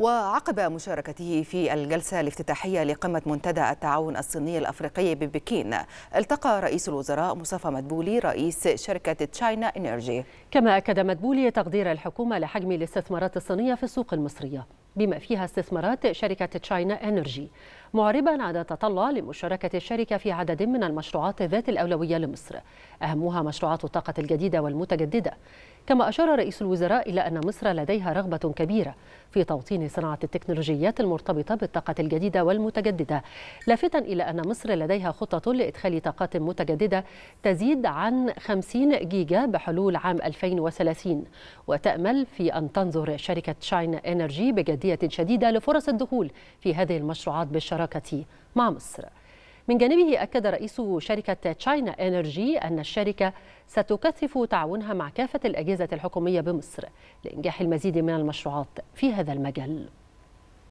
وعقب مشاركته في الجلسة الافتتاحية لقمة منتدى التعاون الصيني الأفريقي ببكين التقى رئيس الوزراء مصطفى مدبولي رئيس شركة تشاينا إنرجي كما أكد مدبولي تقدير الحكومة لحجم الاستثمارات الصينية في السوق المصرية بما فيها استثمارات شركة تشاينا إنرجي معربا عن تطلع لمشاركة الشركة في عدد من المشروعات ذات الأولوية لمصر أهمها مشروعات الطاقة الجديدة والمتجددة كما أشار رئيس الوزراء إلى أن مصر لديها رغبة كبيرة في توطين صناعة التكنولوجيات المرتبطة بالطاقة الجديدة والمتجددة لافتا إلى أن مصر لديها خطة لإدخال طاقات متجددة تزيد عن 50 جيجا بحلول عام 2030 وتأمل في أن تنظر شركة شاين انرجي بجدية شديدة لفرص الدخول في هذه المشروعات بالشراكة مع مصر من جانبه أكد رئيس شركة تشاينا إنرجي أن الشركة ستكثف تعاونها مع كافة الأجهزة الحكومية بمصر لإنجاح المزيد من المشروعات في هذا المجال